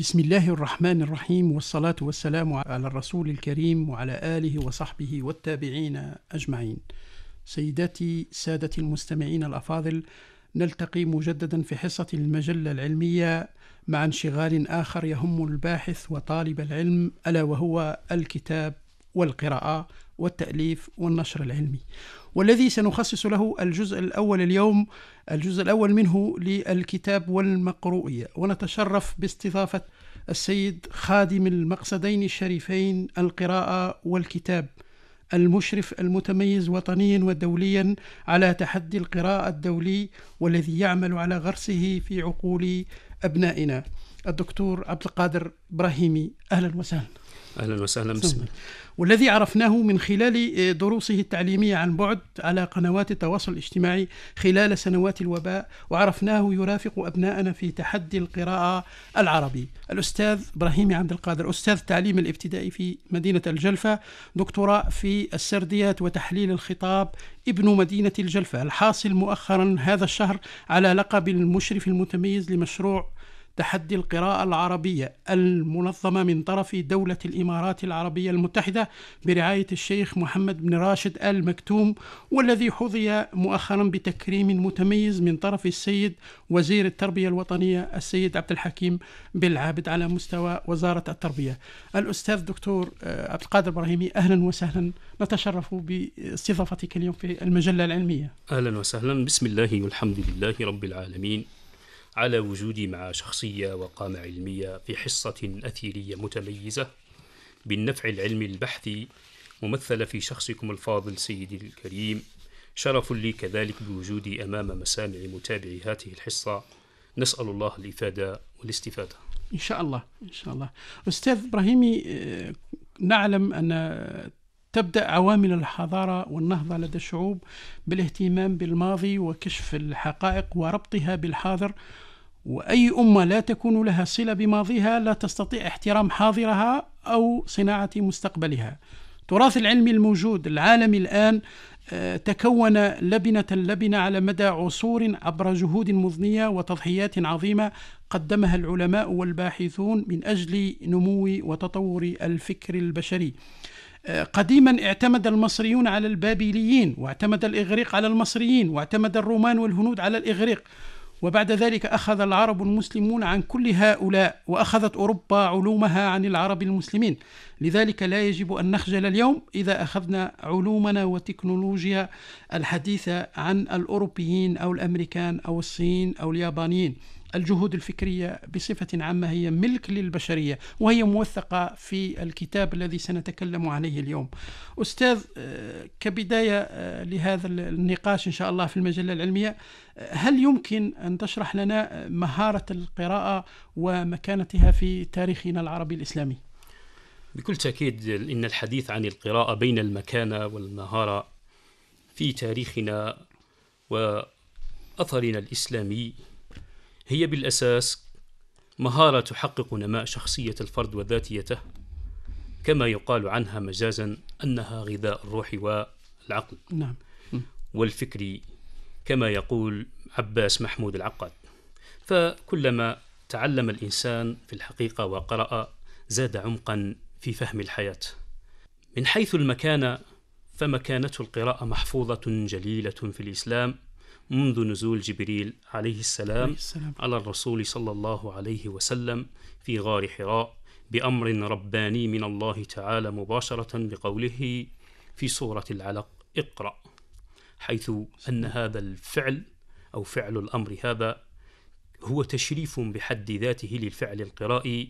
بسم الله الرحمن الرحيم والصلاة والسلام على الرسول الكريم وعلى آله وصحبه والتابعين أجمعين. سيداتي سادتي المستمعين الأفاضل، نلتقي مجددا في حصة المجلة العلمية مع انشغال آخر يهم الباحث وطالب العلم ألا وهو الكتاب والقراءة والتأليف والنشر العلمي. والذي سنخصص له الجزء الأول اليوم الجزء الأول منه للكتاب والمقروئية ونتشرف باستضافة السيد خادم المقصدين الشريفين القراءة والكتاب المشرف المتميز وطنيا ودوليا على تحدي القراءة الدولي والذي يعمل على غرسه في عقول أبنائنا الدكتور عبد القادر إبراهيمي أهلا وسهلا أهلا وسهلا بسم الله والذي عرفناه من خلال آه، دروسه التعليمية عن بعد على قنوات التواصل الاجتماعي خلال سنوات الوباء وعرفناه يرافق أبناءنا في تحدي القراءة العربي الأستاذ إبراهيم عبد القادر أستاذ التعليم الابتدائي في مدينة الجلفة دكتوراه في السرديات وتحليل الخطاب ابن مدينة الجلفة الحاصل مؤخرا هذا الشهر على لقب المشرف المتميز لمشروع تحدي القراءة العربية المنظمة من طرف دولة الإمارات العربية المتحدة برعاية الشيخ محمد بن راشد آل مكتوم والذي حظي مؤخرا بتكريم متميز من طرف السيد وزير التربية الوطنية السيد عبد الحكيم بالعابد على مستوى وزارة التربية الأستاذ دكتور آه، عبد القادر إبراهيمي أهلا وسهلا نتشرف باستضافتك اليوم في المجلة العلمية أهلا وسهلا بسم الله والحمد لله رب العالمين على وجودي مع شخصية وقامة علمية في حصة أثيرية متميزة بالنفع العلمي البحثي ممثلة في شخصكم الفاضل سيدي الكريم شرف لي كذلك بوجودي أمام مسامع متابعي هذه الحصة نسأل الله الإفادة والاستفادة إن شاء الله إن شاء الله أستاذ إبراهيمي آه، نعلم أن تبدأ عوامل الحضارة والنهضة لدى الشعوب بالاهتمام بالماضي وكشف الحقائق وربطها بالحاضر وأي أمة لا تكون لها صلة بماضيها لا تستطيع احترام حاضرها أو صناعة مستقبلها التراث العلمي الموجود العالمي الآن آه، تكون لبنة لبنة على مدى عصور عبر جهود مضنية وتضحيات عظيمة قدمها العلماء والباحثون من أجل نمو وتطور الفكر البشري قديما اعتمد المصريون على البابليين واعتمد الإغريق على المصريين واعتمد الرومان والهنود على الإغريق وبعد ذلك أخذ العرب المسلمون عن كل هؤلاء وأخذت أوروبا علومها عن العرب المسلمين لذلك لا يجب أن نخجل اليوم إذا أخذنا علومنا وتكنولوجيا الحديثة عن الأوروبيين أو الأمريكان أو الصين أو اليابانيين الجهود الفكريه بصفه عامه هي ملك للبشريه وهي موثقه في الكتاب الذي سنتكلم عليه اليوم. استاذ آه، كبدايه آه، لهذا النقاش ان شاء الله في المجله العلميه آه، هل يمكن ان تشرح لنا مهاره القراءه ومكانتها في تاريخنا العربي الاسلامي؟ بكل تاكيد ان الحديث عن القراءه بين المكانه والمهاره في تاريخنا واثرنا الاسلامي هي بالأساس مهارة تحقق نماء شخصية الفرد وذاتيته كما يقال عنها مجازا أنها غذاء الروح والعقل نعم. والفكر كما يقول عباس محمود العقاد فكلما تعلم الإنسان في الحقيقة وقرأ زاد عمقا في فهم الحياة من حيث المكانة فمكانة القراءة محفوظة جليلة في الإسلام منذ نزول جبريل عليه السلام, عليه السلام على الرسول صلى الله عليه وسلم في غار حراء بأمر رباني من الله تعالى مباشرة بقوله في سورة العلق اقرأ حيث أن هذا الفعل أو فعل الأمر هذا هو تشريف بحد ذاته للفعل القرائي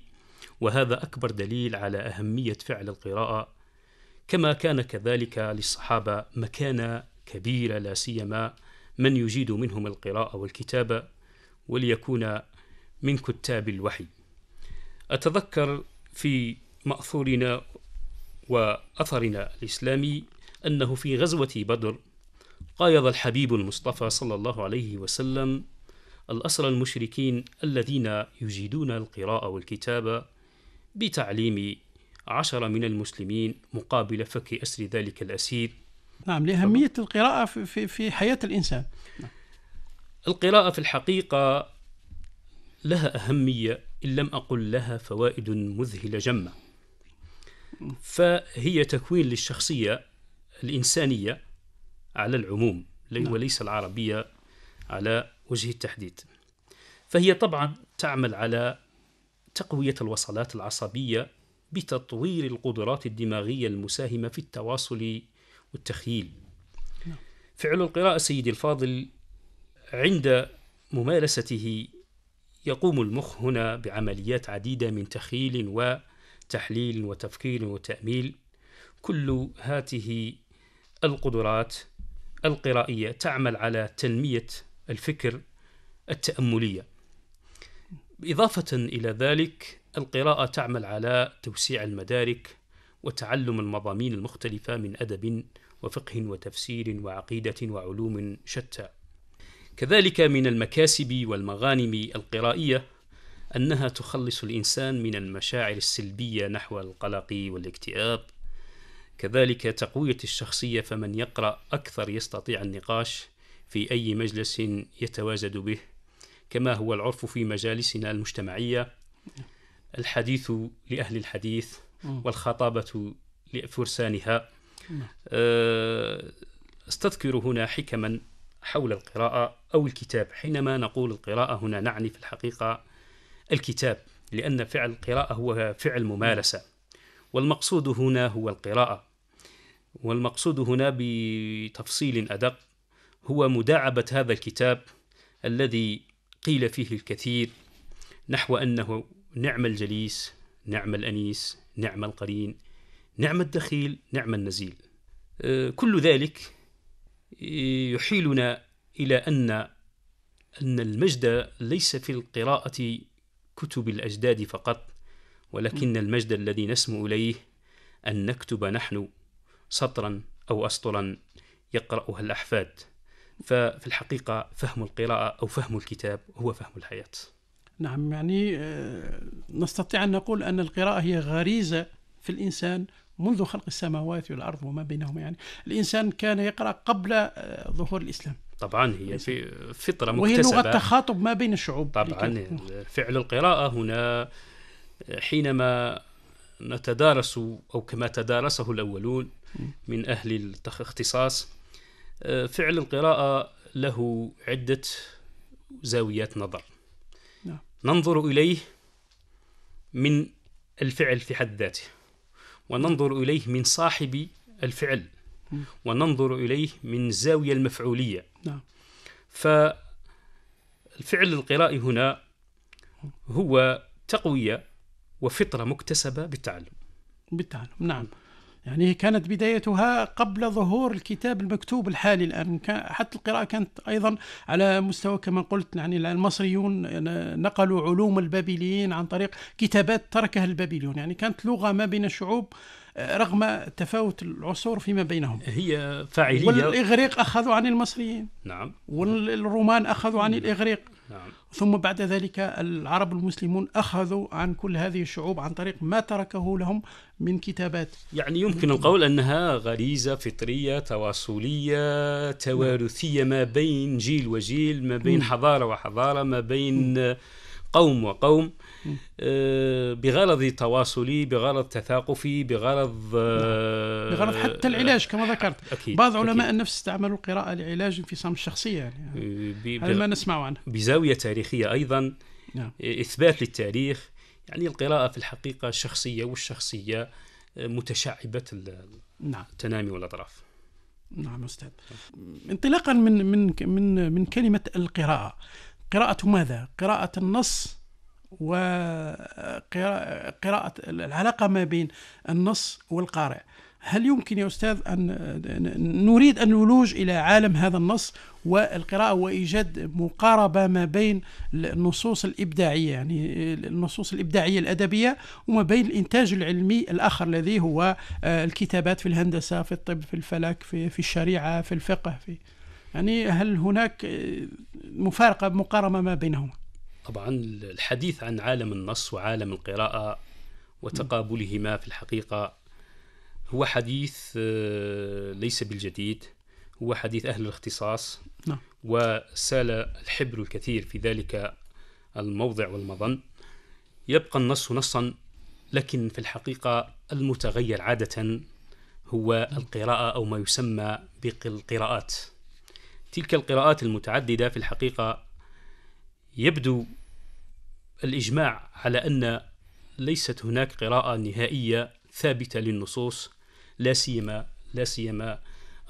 وهذا أكبر دليل على أهمية فعل القراءة كما كان كذلك للصحابة مكانة كبيرة لا سيما من يجيد منهم القراءة والكتابة وليكون من كتاب الوحي أتذكر في مأثورنا وأثرنا الإسلامي أنه في غزوة بدر قايض الحبيب المصطفى صلى الله عليه وسلم الأسرى المشركين الذين يجيدون القراءة والكتابة بتعليم عشر من المسلمين مقابل فك أسر ذلك الأسير نعم لأهمية طبعا. القراءة في, في حياة الإنسان نعم. القراءة في الحقيقة لها أهمية إن لم أقل لها فوائد مذهلة جمة فهي تكوين للشخصية الإنسانية على العموم نعم. وليس العربية على وجه التحديد فهي طبعا تعمل على تقوية الوصلات العصبية بتطوير القدرات الدماغية المساهمة في التواصل والتخييل نعم. فعل القراءة سيدي الفاضل عند ممارسته يقوم المخ هنا بعمليات عديدة من تخيل وتحليل وتفكير وتأميل كل هاته القدرات القرائية تعمل على تنمية الفكر التأملية إضافة إلى ذلك القراءة تعمل على توسيع المدارك وتعلم المضامين المختلفة من أدب وفقه وتفسير وعقيدة وعلوم شتى. كذلك من المكاسب والمغانم القرائية أنها تخلص الإنسان من المشاعر السلبية نحو القلق والاكتئاب. كذلك تقوية الشخصية فمن يقرأ أكثر يستطيع النقاش في أي مجلس يتواجد به كما هو العرف في مجالسنا المجتمعية الحديث لأهل الحديث والخطابة لفرسانها أه، استذكر هنا حكما حول القراءة أو الكتاب حينما نقول القراءة هنا نعني في الحقيقة الكتاب لأن فعل القراءة هو فعل ممارسة والمقصود هنا هو القراءة والمقصود هنا بتفصيل أدق هو مداعبة هذا الكتاب الذي قيل فيه الكثير نحو أنه نعم الجليس نعم الأنيس نعم القرين نعم الدخيل نعم النزيل آه، كل ذلك آه، يحيلنا إلى أن أن المجد ليس في القراءة كتب الأجداد فقط ولكن المجد الذي نسمو إليه أن نكتب نحن سطرا أو أسطرا يقرأها الأحفاد ففي الحقيقة فهم القراءة أو فهم الكتاب هو فهم الحياة نعم يعني آه، نستطيع أن نقول أن القراءة هي غريزة في الإنسان منذ خلق السماوات والأرض وما بينهما يعني الإنسان كان يقرأ قبل آه، ظهور الإسلام طبعا هي في فطرة مكتسبة وهي لغة تخاطب ما بين الشعوب طبعا يعني، فعل القراءة هنا حينما نتدارس أو كما تدارسه الأولون من أهل الاختصاص آه، فعل القراءة له عدة زاويات نظر ننظر إليه من الفعل في حد ذاته وننظر إليه من صاحب الفعل وننظر إليه من زاوية المفعولية نعم فالفعل القرائي هنا هو تقوية وفطرة مكتسبة بالتعلم بالتعلم نعم يعني كانت بدايتها قبل ظهور الكتاب المكتوب الحالي الان حتى القراءه كانت ايضا على مستوى كما قلت يعني المصريون نقلوا علوم البابليين عن طريق كتابات تركها البابليون يعني كانت لغه ما بين الشعوب رغم تفاوت العصور فيما بينهم هي فاعليه والاغريق اخذوا عن المصريين نعم والرومان اخذوا عن الاغريق نعم ثم بعد ذلك العرب المسلمون أخذوا عن كل هذه الشعوب عن طريق ما تركه لهم من كتابات يعني يمكن القول أنها غريزة فطرية تواصلية توارثية ما بين جيل وجيل ما بين حضارة وحضارة ما بين قوم وقوم آه، بغرض تواصلي بغرض تثاقفي بغرض آه، بغرض حتى العلاج كما ذكرت أكيد بعض علماء أكيد النفس استعملوا القراءة لعلاج انفصام الشخصية يعني آه، هذا ما نسمع عنه بزاوية تاريخية أيضا نعم. إثبات للتاريخ يعني القراءة في الحقيقة شخصية والشخصية متشعبة نعم. التنامي والأطراف نعم أستاذ انطلاقا من من من من كلمة القراءة قراءة ماذا؟ قراءة النص وقراءة العلاقة ما بين النص والقارئ هل يمكن يا أستاذ أن نريد أن نلوج إلى عالم هذا النص والقراءة وإيجاد مقاربة ما بين النصوص الإبداعية يعني النصوص الإبداعية الأدبية وما بين الإنتاج العلمي الآخر الذي هو آه، الكتابات في الهندسة في الطب في الفلك في, في الشريعة في الفقه في يعني هل هناك آه، مفارقة مقارنة ما بينهما طبعا الحديث عن عالم النص وعالم القراءة وتقابلهما في الحقيقة هو حديث آه، ليس بالجديد هو حديث أهل الاختصاص نعم. وسال الحبر الكثير في ذلك الموضع والمظن يبقى النص نصا لكن في الحقيقة المتغير عادة هو القراءة أو ما يسمى بالقراءات تلك القراءات المتعددة في الحقيقة يبدو الإجماع على أن ليست هناك قراءة نهائية ثابتة للنصوص لا سيما لا سيما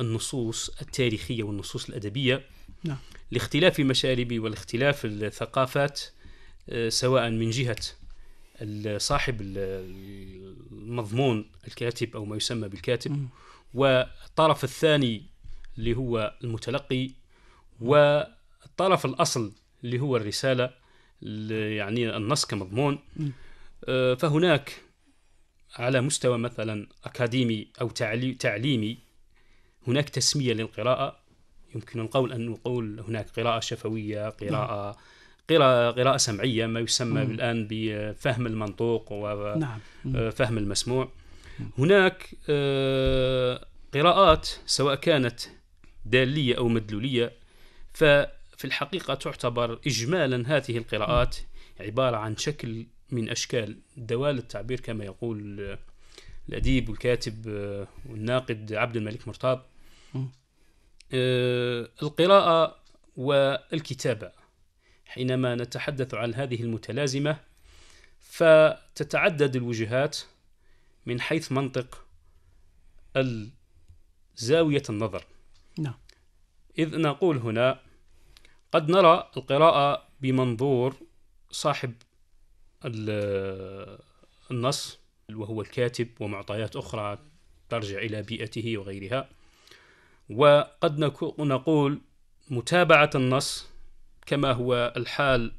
النصوص التاريخية والنصوص الأدبية نعم. لاختلاف المشارب والاختلاف الثقافات آه، سواء من جهة صاحب المضمون الكاتب أو ما يسمى بالكاتب والطرف الثاني اللي هو المتلقي والطرف الأصل اللي هو الرسالة يعني النص كمضمون آه، فهناك على مستوى مثلا أكاديمي أو تعليمي هناك تسمية للقراءة يمكن القول أن نقول هناك قراءة شفوية قراءة نعم. قراءة, قراءة سمعية ما يسمى مم. الآن بفهم المنطوق وفهم نعم. آه، المسموع هناك آه، قراءات سواء كانت دالية أو مدلولية في الحقيقة تعتبر إجمالا هذه القراءات عبارة عن شكل من أشكال دوال التعبير كما يقول آه، الأديب والكاتب آه، والناقد عبد الملك مرتاب آه، القراءة والكتابة حينما نتحدث عن هذه المتلازمة فتتعدد الوجهات من حيث منطق زاوية النظر نعم إذ نقول هنا قد نرى القراءة بمنظور صاحب النص وهو الكاتب ومعطيات أخرى ترجع إلى بيئته وغيرها وقد نقول متابعة النص كما هو الحال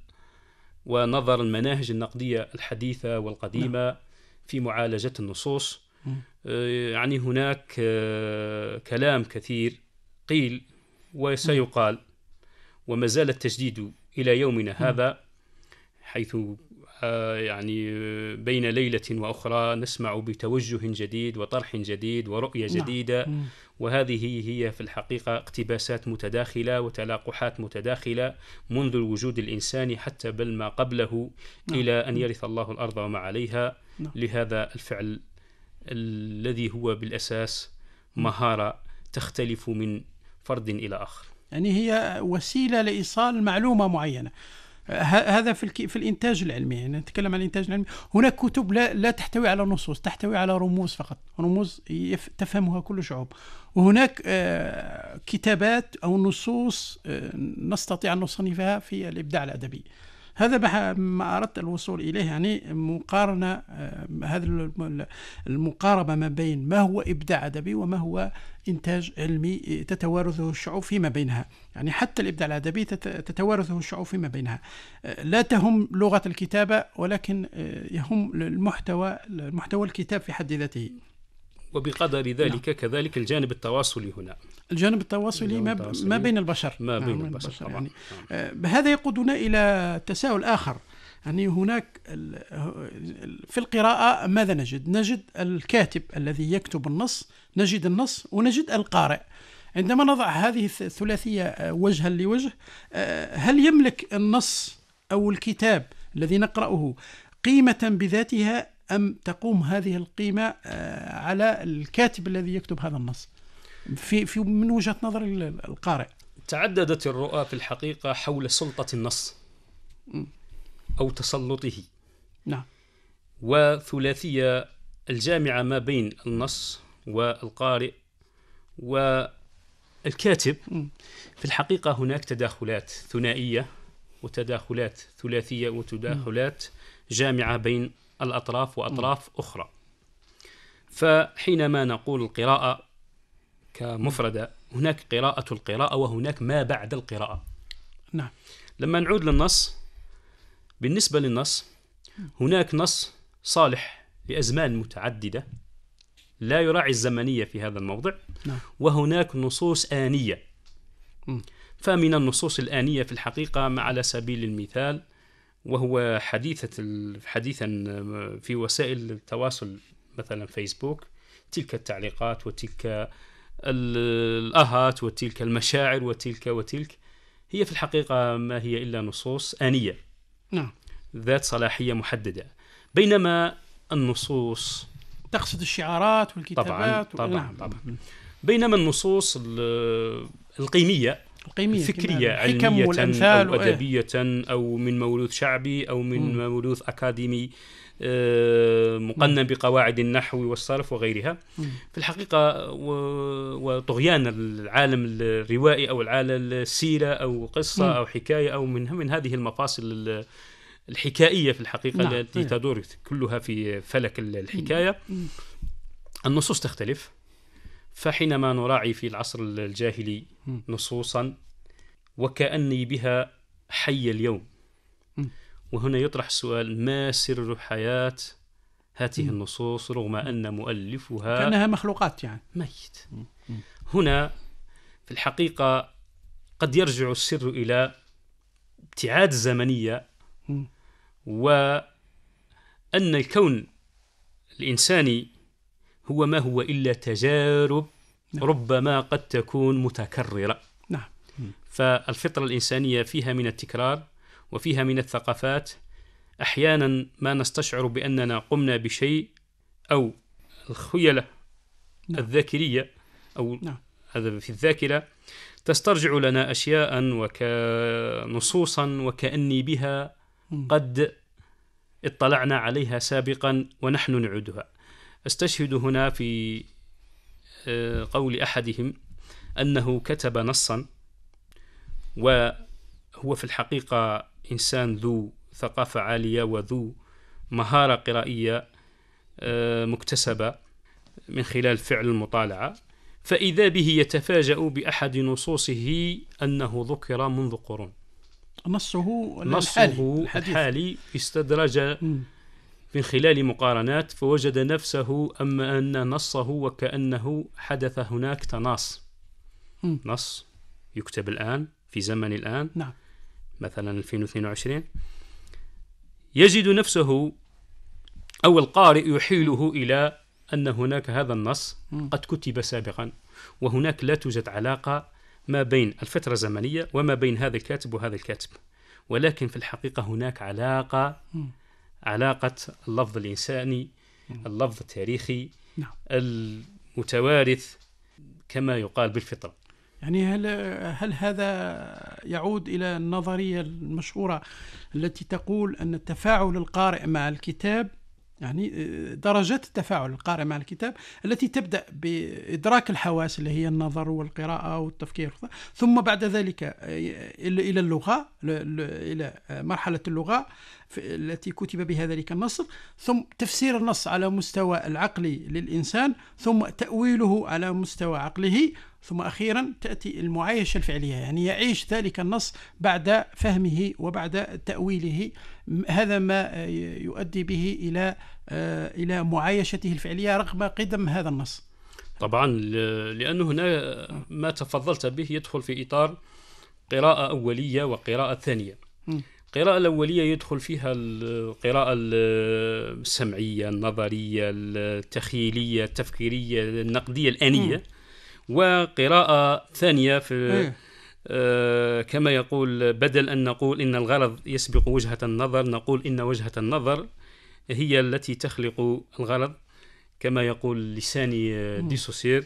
ونظر المناهج النقدية الحديثة والقديمة نعم. في معالجة النصوص آه، يعني هناك آه، كلام كثير قيل وسيقال وما زال التجديد إلى يومنا هذا حيث آه، يعني آه، بين ليلة وأخرى نسمع بتوجه جديد وطرح جديد ورؤية نعم. جديدة وهذه هي في الحقيقة اقتباسات متداخلة وتلاقحات متداخلة منذ الوجود الإنساني حتى بل ما قبله نعم. إلى أن يرث الله الأرض وما عليها نعم. لهذا الفعل الذي هو بالأساس مهارة تختلف من فرد إلى آخر يعني هي وسيله لايصال معلومه معينه هذا في الكي... في الانتاج العلمي يعني نتكلم عن الانتاج العلمي هناك كتب لا, لا تحتوي على نصوص تحتوي على رموز فقط رموز يف... تفهمها كل شعوب وهناك آه، كتابات او نصوص آه، نستطيع ان نصنفها في الابداع الادبي هذا ما أردت الوصول إليه يعني مقارنة آه، هذا المقاربة ما بين ما هو إبداع أدبي وما هو إنتاج علمي تتوارثه الشعوب فيما بينها يعني حتى الإبداع الأدبي تتوارثه الشعوب فيما بينها آه، لا تهم لغة الكتابة ولكن آه، يهم المحتوى المحتوى الكتاب في حد ذاته وبقدر ذلك نعم. كذلك الجانب التواصلي هنا الجانب التواصلي ما, التواصلي ما بين البشر ما نعم، بين نعم البشر, البشر يعني نعم. هذا يقودنا الى تساؤل اخر يعني هناك في القراءة ماذا نجد؟ نجد الكاتب الذي يكتب النص، نجد النص ونجد القارئ. عندما نضع هذه الثلاثية آه، وجها لوجه، آه، هل يملك النص أو الكتاب الذي نقرأه قيمة بذاتها أم تقوم هذه القيمة آه، على الكاتب الذي يكتب هذا النص في, في من وجهة نظر القارئ تعددت الرؤى في الحقيقة حول سلطة النص أو تسلطه نعم وثلاثية الجامعة ما بين النص والقارئ والكاتب في الحقيقة هناك تداخلات ثنائية وتداخلات ثلاثية وتداخلات جامعة بين الأطراف وأطراف م. أخرى فحينما نقول القراءة كمفردة هناك قراءة القراءة وهناك ما بعد القراءة نعم لما نعود للنص بالنسبة للنص هناك نص صالح لأزمان متعددة لا يراعي الزمنية في هذا الموضع نعم. وهناك نصوص آنية م. فمن النصوص الآنية في الحقيقة على سبيل المثال وهو حديثة حديثا آه، في وسائل التواصل مثلا فيسبوك تلك التعليقات وتلك الآهات وتلك المشاعر وتلك وتلك هي في الحقيقة ما هي إلا نصوص آنية نعم ذات صلاحية محددة بينما النصوص تقصد الشعارات والكتابات طبعا طبعا, و... نعم. طبعا بينما النصوص القيمية القيمية فكرية علمية والأمثال أو أدبية أو من موروث شعبي أو من م. مولوث أكاديمي آه، مقنن بقواعد النحو والصرف وغيرها م. في الحقيقة وطغيان العالم الروائي أو العالم السيرة أو قصة م. أو حكاية أو من من هذه المفاصل الحكائية في الحقيقة نعم. التي نعم. تدور كلها في فلك الحكاية النصوص تختلف فحينما نراعي في العصر الجاهلي نصوصا وكأني بها حي اليوم وهنا يطرح السؤال ما سر حياة هذه النصوص رغم أن مؤلفها كأنها مخلوقات يعني ميت هنا في الحقيقة قد يرجع السر إلى ابتعاد الزمنية وأن الكون الإنساني هو ما هو إلا تجارب نعم. ربما قد تكون متكررة نعم فالفطرة الإنسانية فيها من التكرار وفيها من الثقافات أحيانا ما نستشعر بأننا قمنا بشيء أو الخيلة نعم. الذاكرية أو نعم. هذا في الذاكرة تسترجع لنا أشياء وكنصوصا وكأني بها قد اطلعنا عليها سابقا ونحن نعودها استشهد هنا في آه، قول احدهم انه كتب نصا وهو في الحقيقه انسان ذو ثقافه عاليه وذو مهاره قرائيه آه، مكتسبه من خلال فعل المطالعه فاذا به يتفاجا باحد نصوصه انه ذكر منذ قرون نصه نصه الحالي, الحالي استدرج م. من خلال مقارنات فوجد نفسه أما أن نصه وكأنه حدث هناك تناص م. نص يكتب الآن في زمن الآن نعم. مثلا 2022 يجد نفسه أو القارئ يحيله إلى أن هناك هذا النص قد كتب سابقا وهناك لا توجد علاقة ما بين الفترة الزمنية وما بين هذا الكاتب وهذا الكاتب ولكن في الحقيقة هناك علاقة علاقة اللفظ الإنساني نعم. اللفظ التاريخي نعم. المتوارث كما يقال بالفطرة يعني هل هل هذا يعود الى النظريه المشهوره التي تقول ان التفاعل القارئ مع الكتاب يعني آه، درجات التفاعل القارئ مع الكتاب التي تبدا بادراك الحواس اللي هي النظر والقراءه والتفكير ثم بعد ذلك آه، الى اللغه الى آه، مرحله اللغه التي كتب بها ذلك النص ثم تفسير النص على مستوى العقل للإنسان ثم تأويله على مستوى عقله ثم أخيرا تأتي المعايشة الفعلية يعني يعيش ذلك النص بعد فهمه وبعد تأويله هذا ما يؤدي به إلى إلى معايشته الفعلية رغم قدم هذا النص طبعا لأنه هنا ما تفضلت به يدخل في إطار قراءة أولية وقراءة ثانية القراءة الأولية يدخل فيها القراءة السمعية النظرية التخيلية التفكيرية النقدية الآنية م. وقراءة ثانية في م. آه كما يقول بدل أن نقول إن الغرض يسبق وجهة النظر نقول إن وجهة النظر هي التي تخلق الغرض كما يقول لساني آه، ديسوسير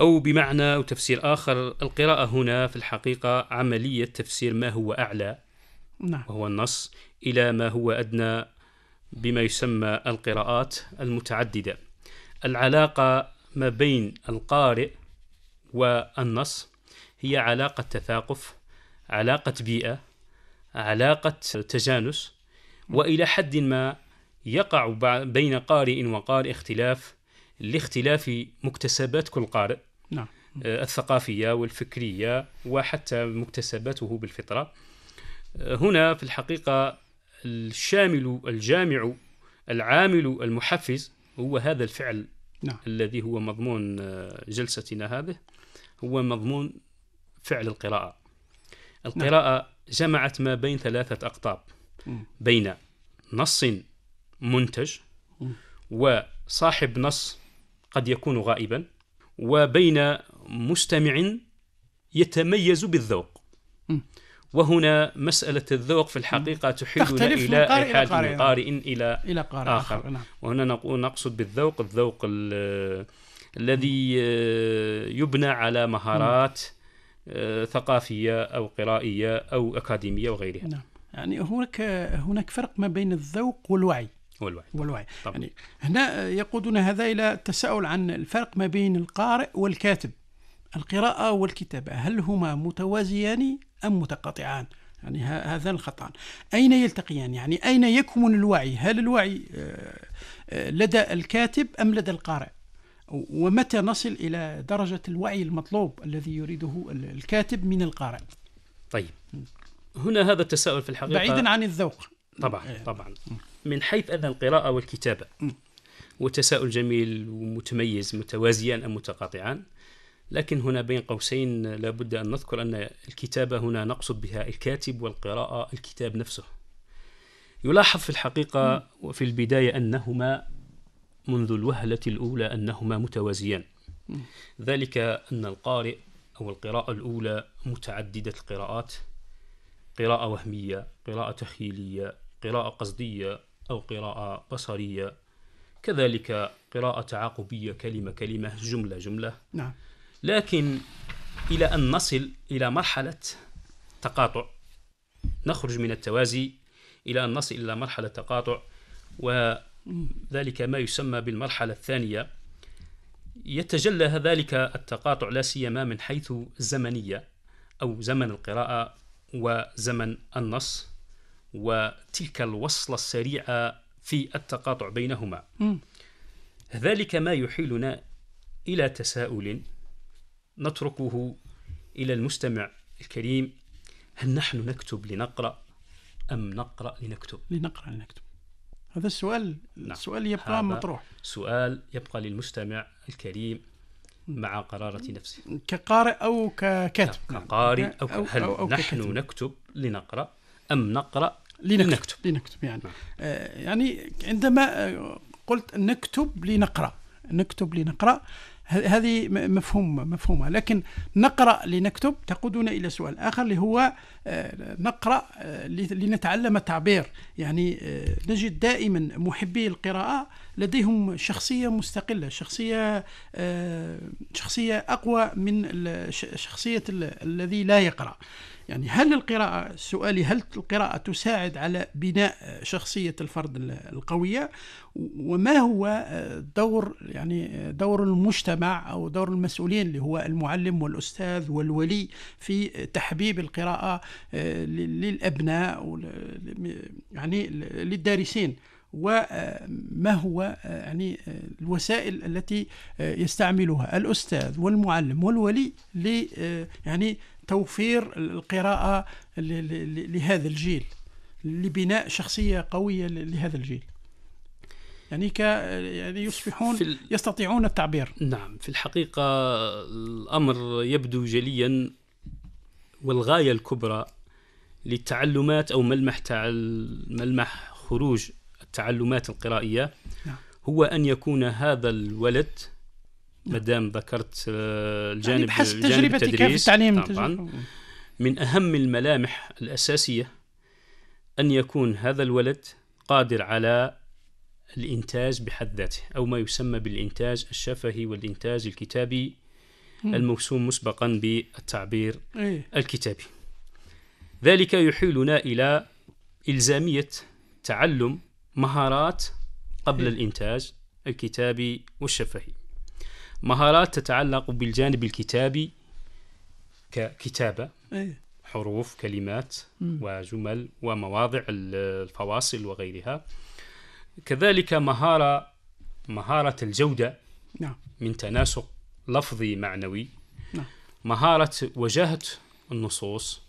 أو بمعنى أو تفسير آخر القراءة هنا في الحقيقة عملية تفسير ما هو أعلى نعم. وهو النص إلى ما هو أدنى بما يسمى القراءات المتعددة العلاقة ما بين القارئ والنص هي علاقة تثاقف علاقة بيئة علاقة تجانس وإلى حد ما يقع بين قارئ وقارئ اختلاف لاختلاف مكتسبات كل قارئ نعم. آه، الثقافية والفكرية وحتى مكتسباته بالفطرة هنا في الحقيقة الشامل الجامع العامل المحفز هو هذا الفعل نعم. الذي هو مضمون آه، جلستنا هذه هو مضمون فعل القراءة نعم. القراءة نعم. جمعت ما بين ثلاثة أقطاب بين نص منتج وصاحب نص قد يكون غائبا وبين مستمع يتميز بالذوق وهنا مسألة الذوق في الحقيقة تحيلنا إلى إحاج من قارئ إلى, إلى قارئ آخر, آخر. نعم. وهنا نقصد بالذوق الذوق الذي آه، يبنى على مهارات آه، ثقافية أو قرائية أو أكاديمية وغيرها نعم. يعني هناك هناك فرق ما بين الذوق والوعي والوعي والوعي طبعا. يعني هنا يقودنا هذا إلى التساؤل عن الفرق ما بين القارئ والكاتب القراءة والكتابة هل هما متوازيان أم متقاطعان يعني هذان الخطان أين يلتقيان يعني أين يكمن الوعي هل الوعي آه، آه، لدى الكاتب أم لدى القارئ ومتى نصل إلى درجة الوعي المطلوب الذي يريده الكاتب من القارئ طيب هنا هذا التساؤل في الحقيقة بعيدا عن الذوق طبعا آه. طبعا من حيث أن القراءة والكتابة وتساؤل جميل ومتميز متوازيان أم متقاطعان لكن هنا بين قوسين لابد أن نذكر أن الكتابة هنا نقصد بها الكاتب والقراءة الكتاب نفسه يلاحظ في الحقيقة وفي البداية أنهما منذ الوهلة الأولى أنهما متوازيان ذلك أن القارئ أو القراءة الأولى متعددة القراءات قراءة وهمية قراءة تخيلية قراءة قصدية أو قراءة بصرية كذلك قراءة تعاقبية كلمة كلمة جملة جملة نعم لكن إلى أن نصل إلى مرحلة تقاطع نخرج من التوازي إلى أن نصل إلى مرحلة تقاطع وذلك ما يسمى بالمرحلة الثانية يتجلى ذلك التقاطع لا سيما من حيث الزمنية أو زمن القراءة وزمن النص وتلك الوصلة السريعة في التقاطع بينهما ذلك ما يحيلنا إلى تساؤل نتركه إلى المستمع الكريم هل نحن نكتب لنقرأ أم نقرأ لنكتب لنقرأ لنكتب هذا السؤال نعم. السؤال يبقى مطروح سؤال يبقى للمستمع الكريم مع قرارة نفسه كقارئ أو ككاتب نعم، كقارئ نعم. أو, أو هل أو نحن ككاتب. نكتب لنقرأ أم نقرأ لنكتب لنكتب, لنكتب يعني نعم. آه يعني عندما آه، قلت نكتب لنقرأ نكتب لنقرأ هذه مفهومة مفهومة لكن نقرأ لنكتب تقودنا إلى سؤال آخر اللي هو آه، نقرأ آه، لنتعلم التعبير يعني آه، نجد دائما محبي القراءة لديهم شخصية مستقلة شخصية شخصية أقوى من شخصية الذي لا يقرأ يعني هل القراءة سؤالي هل القراءة تساعد على بناء شخصية الفرد القوية وما هو دور يعني دور المجتمع أو دور المسؤولين اللي هو المعلم والأستاذ والولي في تحبيب القراءة آه، للأبناء يعني للدارسين وما آه، هو آه، يعني الوسائل التي يستعملها الاستاذ والمعلم والولي ل يعني توفير القراءة لهذا الجيل لبناء شخصية قوية لهذا الجيل يعني ك يعني يصبحون ال... يستطيعون التعبير نعم في الحقيقة الأمر يبدو جليا والغاية الكبرى للتعلمات أو ملمح ملمح خروج التعلمات القرائية نعم. هو أن يكون هذا الولد ما دام ذكرت آه، الجانب يعني بحسب تجربتك في التعليم طبعا من اهم الملامح الاساسيه ان يكون هذا الولد قادر على الانتاج بحد ذاته او ما يسمى بالانتاج الشفهي والانتاج الكتابي الموسوم مسبقا بالتعبير إيه. الكتابي ذلك يحيلنا الى الزاميه تعلم مهارات قبل إيه. الانتاج الكتابي والشفهي مهارات تتعلق بالجانب الكتابي ككتابة إيه. حروف كلمات وجمل ومواضع الفواصل وغيرها كذلك مهارة مهارة الجودة نعم. من تناسق لفظي معنوي نعم. مهارة وجاهة النصوص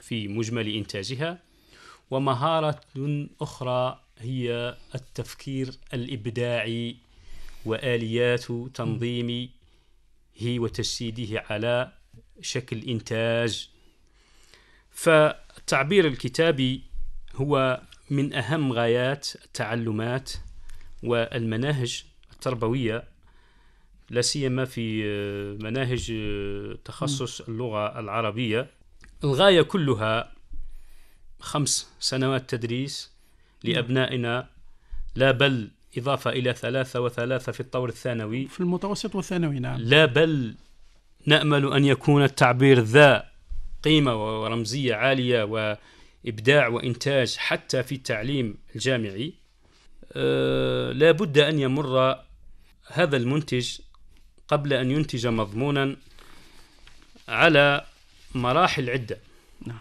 في مجمل إنتاجها ومهارة أخرى هي التفكير الإبداعي واليات تنظيمه وتجسيده على شكل انتاج فالتعبير الكتابي هو من اهم غايات التعلمات والمناهج التربويه لا سيما في آه، مناهج آه، تخصص اللغه العربيه الغايه كلها خمس سنوات تدريس لابنائنا لا بل إضافة إلى ثلاثة وثلاثة في الطور الثانوي في المتوسط والثانوي نعم لا بل نأمل أن يكون التعبير ذا قيمة ورمزية عالية وإبداع وإنتاج حتى في التعليم الجامعي أه لا بد أن يمر هذا المنتج قبل أن ينتج مضمونا على مراحل عدة نعم.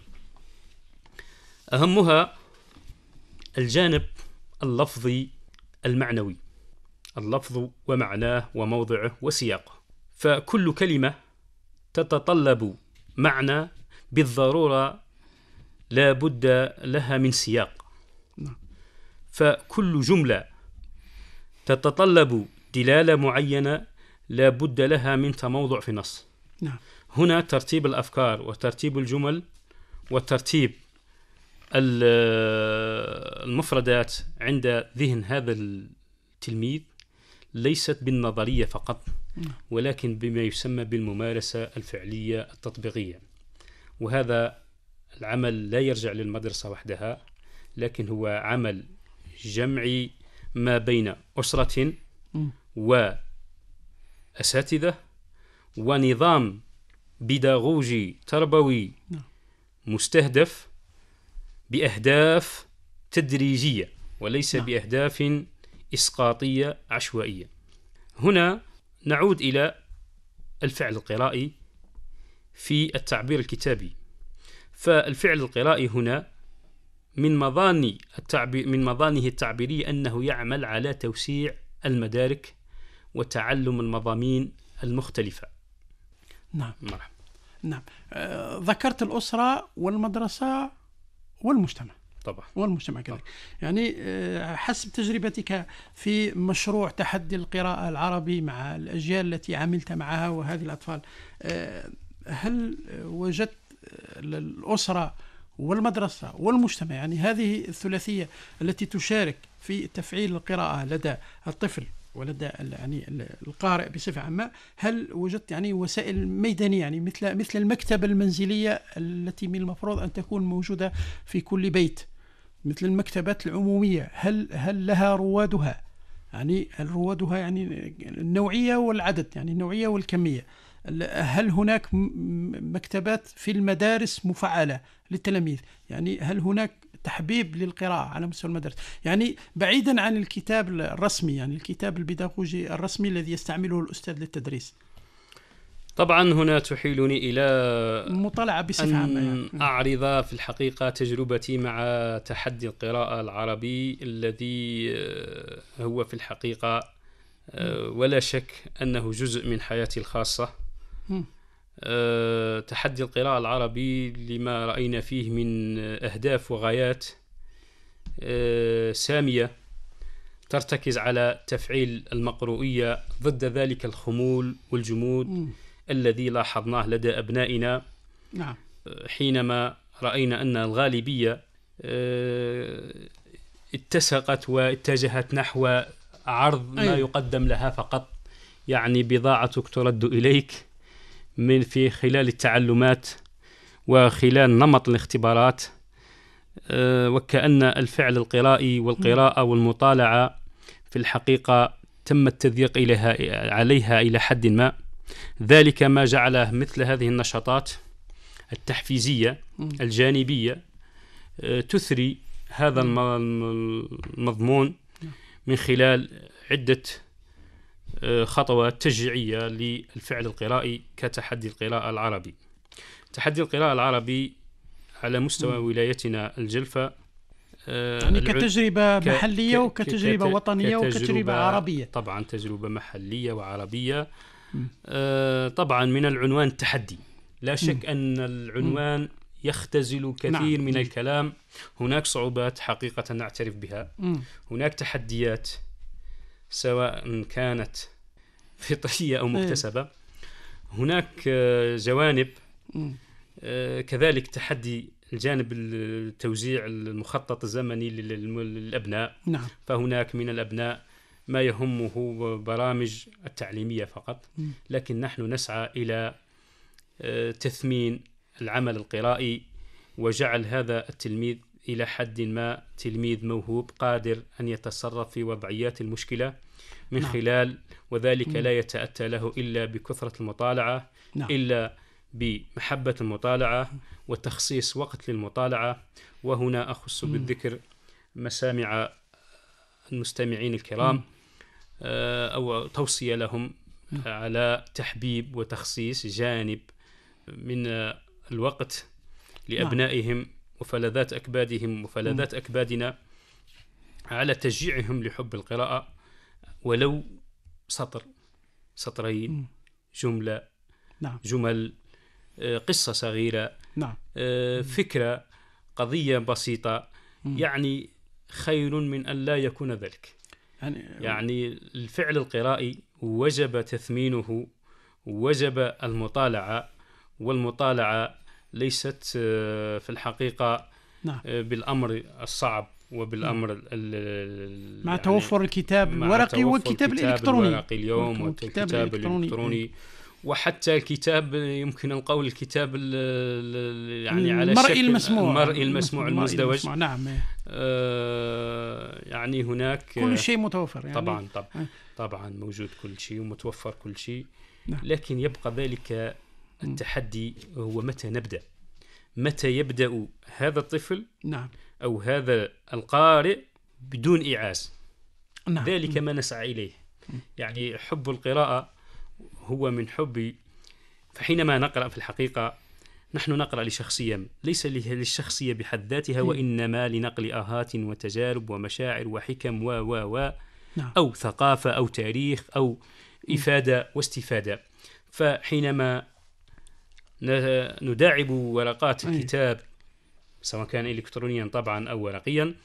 أهمها الجانب اللفظي المعنوي اللفظ ومعناه وموضعه وسياقه فكل كلمة تتطلب معنى بالضرورة لا بد لها من سياق فكل جملة تتطلب دلالة معينة لا بد لها من تموضع في نص نعم. هنا ترتيب الأفكار وترتيب الجمل وترتيب المفردات عند ذهن هذا التلميذ ليست بالنظريه فقط نعم. ولكن بما يسمى بالممارسه الفعليه التطبيقيه وهذا العمل لا يرجع للمدرسه وحدها لكن هو عمل جمعي ما بين اسره نعم. واساتذه ونظام بيداغوجي تربوي نعم. مستهدف باهداف تدريجيه وليس نعم. باهداف اسقاطيه عشوائيه. هنا نعود الى الفعل القرائي في التعبير الكتابي. فالفعل القرائي هنا من مظان التعبير من مظانه التعبيريه انه يعمل على توسيع المدارك وتعلم المضامين المختلفه. نعم. مرحب. نعم آه، ذكرت الأسرة والمدرسة والمجتمع طبعا والمجتمع كذلك يعني آه، حسب تجربتك في مشروع تحدي القراءة العربي مع الأجيال التي عملت معها وهذه الأطفال آه، هل وجدت الأسرة آه، والمدرسة والمجتمع يعني هذه الثلاثية التي تشارك في تفعيل القراءة لدى الطفل ولدى يعني القارئ بصفه عامه هل وجدت يعني وسائل ميدانيه يعني مثل مثل المكتبه المنزليه التي من المفروض ان تكون موجوده في كل بيت مثل المكتبات العموميه هل هل لها روادها يعني روادها يعني النوعيه والعدد يعني النوعيه والكميه هل هناك مكتبات في المدارس مفعله للتلاميذ يعني هل هناك تحبيب للقراءه على مستوى المدرسه يعني بعيدا عن الكتاب الرسمي يعني الكتاب البيداغوجي الرسمي الذي يستعمله الاستاذ للتدريس طبعا هنا تحيلني الى مطالعه بصفه عامه يعني. نعم. اعرض في الحقيقه تجربتي مع تحدي القراءه العربي الذي آه، هو في الحقيقه آه، ولا شك انه جزء من حياتي الخاصه آه، تحدي القراءة العربي لما رأينا فيه من أهداف وغايات آه، سامية ترتكز على تفعيل المقروئية ضد ذلك الخمول والجمود م. الذي لاحظناه لدى أبنائنا نعم. آه، حينما رأينا أن الغالبية اتسقت واتجهت نحو عرض ما أيوة. يقدم لها فقط يعني بضاعتك ترد إليك من في خلال التعلمات وخلال نمط الاختبارات آه، وكأن الفعل القرائي والقراءة والمطالعة في الحقيقة تم التضييق إليها عليها إلى حد ما ذلك ما جعل مثل هذه النشاطات التحفيزية الجانبية آه، تثري هذا المضمون نعم. من خلال عدة آه، خطوات تشجيعية للفعل القرائي كتحدي القراءة العربي تحدي القراءة العربي على مستوى م. ولايتنا الجلفة آه، يعني كتجربة ك... محلية وكتجربة كت... وطنية كتجربة وكتجربة عربية طبعا تجربة محلية وعربية آه، طبعا من العنوان التحدي لا شك م. أن العنوان م. يختزل كثير نعم. من الكلام هناك صعوبات حقيقة نعترف بها م. هناك تحديات سواء كانت فطريه او إيه. مكتسبه هناك آه، جوانب آه، كذلك تحدي الجانب التوزيع المخطط الزمني للابناء نعم. فهناك من الابناء ما يهمه برامج التعليميه فقط لكن نحن نسعى الى آه، تثمين العمل القرائي وجعل هذا التلميذ إلى حد ما تلميذ موهوب قادر أن يتصرف في وضعيات المشكلة من نعم. خلال وذلك لا يتأتى له إلا بكثرة المطالعة نعم. إلا بمحبة المطالعة وتخصيص وقت للمطالعة وهنا أخص بالذكر مسامع المستمعين الكرام آه، أو توصية لهم على تحبيب وتخصيص جانب من الوقت لأبنائهم وفلذات أكبادهم وفلذات أكبادنا على تشجيعهم لحب القراءة ولو سطر سطرين جملة نعم. جمل آه، قصة صغيرة نعم. آه، فكرة قضية بسيطة يعني خير من أن لا يكون ذلك يعني, يعني الفعل القرائي وجب تثمينه وجب المطالعة والمطالعة ليست آه، في الحقيقه آه، نعم. بالامر الصعب وبالامر نعم. مع يعني توفر الكتاب الورقي والكتاب الالكتروني الورقي اليوم والكتاب الالكتروني, الإلكتروني وحتى الكتاب يمكن القول الكتاب يعني على المرئي المسموع المرئي المسموع المزدوج نعم آه يعني هناك كل آه، شيء متوفر يعني طبعا طبعا طبعا موجود كل شيء ومتوفر كل شيء نعم. لكن يبقى ذلك التحدي هو متى نبدا متى يبدا هذا الطفل نعم او هذا القارئ بدون ايعاز نعم. ذلك ما نسعى اليه يعني حب القراءه هو من حبي فحينما نقرا في الحقيقه نحن نقرا لشخصيه ليس للشخصيه بحد ذاتها وانما لنقل اهات وتجارب ومشاعر وحكم و و و نعم. او ثقافه او تاريخ او افاده واستفاده فحينما نداعب ورقات الكتاب سواء كان إلكترونيا طبعا أو ورقيا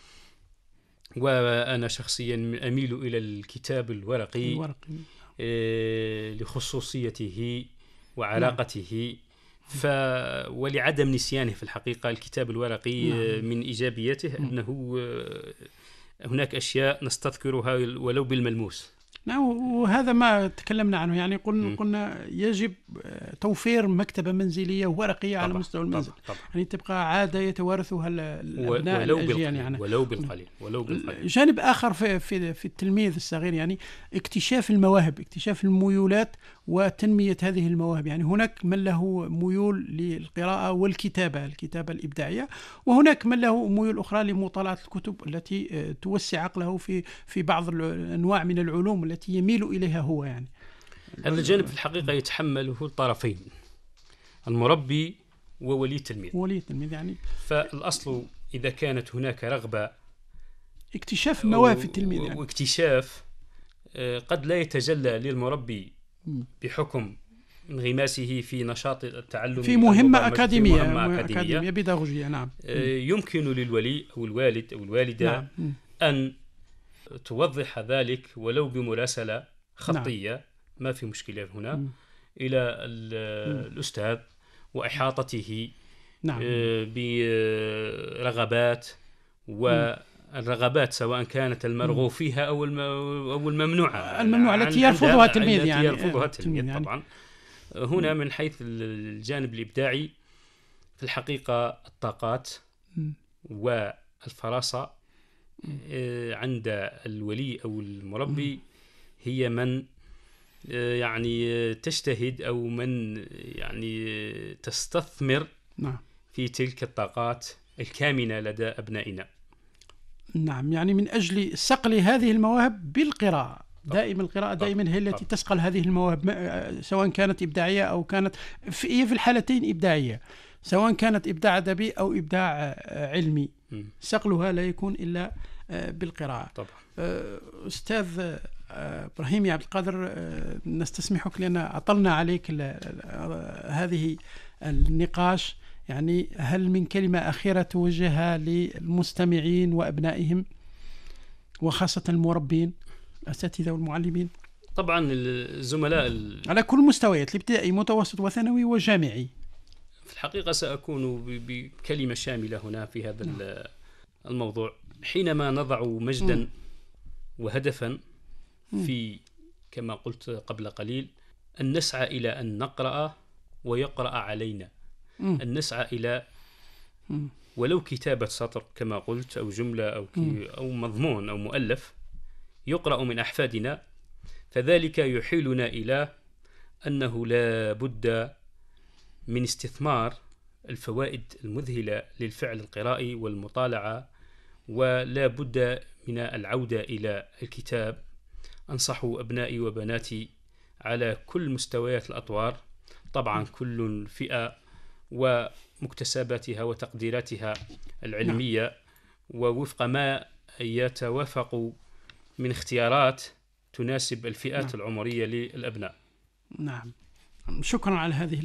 وأنا شخصيا أميل إلى الكتاب الورقي, الورقي. آه، لخصوصيته وعلاقته نعم. ف ولعدم نسيانه في الحقيقة الكتاب الورقي آه، نعم. من ايجابياته نعم. أنه آه، هناك أشياء نستذكرها ولو بالملموس نعم وهذا ما تكلمنا عنه يعني قلنا قلنا يجب آه، توفير مكتبه منزليه ورقيه على مستوى المنزل طبعًا. يعني تبقى عاده يتوارثها الابناء ولو يعني ولو بالقليل ولو بالقليل آه، جانب اخر في في, في التلميذ الصغير يعني اكتشاف المواهب اكتشاف الميولات وتنمية هذه المواهب يعني هناك من له ميول للقراءة والكتابة الكتابة الإبداعية وهناك من له ميول أخرى لمطالعة الكتب التي آه، توسع عقله في في بعض الأنواع من العلوم التي يميل إليها هو يعني هذا الجانب في الحقيقة يتحمله الطرفين المربي وولي التلميذ ولي التلميذ يعني فالأصل إذا كانت هناك رغبة اكتشاف مواهب التلميذ يعني. واكتشاف آه، قد لا يتجلى للمربي بحكم انغماسه في نشاط التعلم في مهمة أكاديمية, في مهمة أكاديمية, أكاديمية بيداغوجية نعم آه، يمكن للولي أو الوالد أو الوالدة نعم. أن توضح ذلك ولو بمراسلة خطية نعم. ما في مشكلة هنا م. إلى الأستاذ وإحاطته نعم. آه، برغبات و نعم. الرغبات سواء كانت المرغوب فيها او او الممنوعه الممنوعه التي يرفضها التلميذ التي يعني يرفضها التلميذ إيه، يعني. طبعا هنا من حيث الجانب الابداعي في الحقيقه الطاقات والفراسه آه، عند الولي او المربي هي من آه، يعني تجتهد او من يعني تستثمر نعم. في تلك الطاقات الكامنه لدى ابنائنا نعم يعني من أجل صقل هذه المواهب بالقراءة دائما القراءة دائما هي التي تسقل هذه المواهب سواء كانت إبداعية أو كانت في في الحالتين إبداعية سواء كانت إبداع أدبي أو إبداع آه، علمي صقلها لا يكون إلا آه، بالقراءة طبعا آه، أستاذ ابراهيم عبد القادر نستسمحك لان اطلنا عليك هذه النقاش يعني هل من كلمة أخيرة توجهها للمستمعين وأبنائهم وخاصة المربين الأساتذة والمعلمين طبعا الزملاء ال... على كل المستويات الابتدائي متوسط وثانوي وجامعي في الحقيقة سأكون بكلمة شاملة هنا في هذا نعم. الموضوع حينما نضع مجدا م. وهدفا في كما قلت قبل قليل أن نسعى إلى أن نقرأ ويقرأ علينا أن نسعى إلى ولو كتابة سطر كما قلت أو جملة أو, كي أو مضمون أو مؤلف يقرأ من أحفادنا فذلك يحيلنا إلى أنه لا بد من استثمار الفوائد المذهلة للفعل القرائي والمطالعة ولا بد من العودة إلى الكتاب أنصح أبنائي وبناتي على كل مستويات الأطوار طبعا كل فئة ومكتسباتها وتقديراتها العلمية نعم. ووفق ما يتوافق من اختيارات تناسب الفئات نعم. العمرية للأبناء نعم شكرا على هذه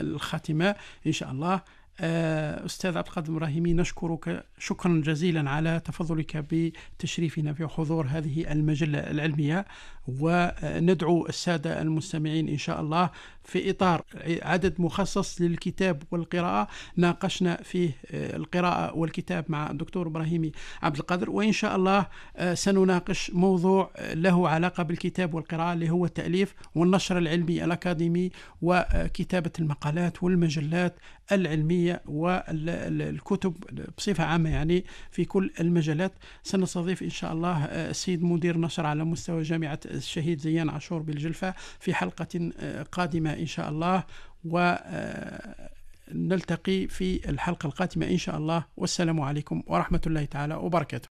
الخاتمة إن شاء الله آه، أستاذ عبد القادر ابراهيمي نشكرك شكرا جزيلا على تفضلك بتشريفنا في حضور هذه المجلة العلمية وندعو السادة المستمعين إن شاء الله في إطار عدد مخصص للكتاب والقراءة ناقشنا فيه آه، القراءة والكتاب مع الدكتور إبراهيمي عبد القادر وإن شاء الله آه، سنناقش موضوع له علاقة بالكتاب والقراءة اللي هو التأليف والنشر العلمي الأكاديمي وكتابة المقالات والمجلات العلمية والكتب بصفة عامة يعني في كل المجالات سنستضيف إن شاء الله السيد آه، مدير نشر على مستوى جامعة الشهيد زيان عاشور بالجلفة في حلقة آه، قادمة إن شاء الله ونلتقي آه، في الحلقة القادمة إن شاء الله والسلام عليكم ورحمة الله تعالى وبركاته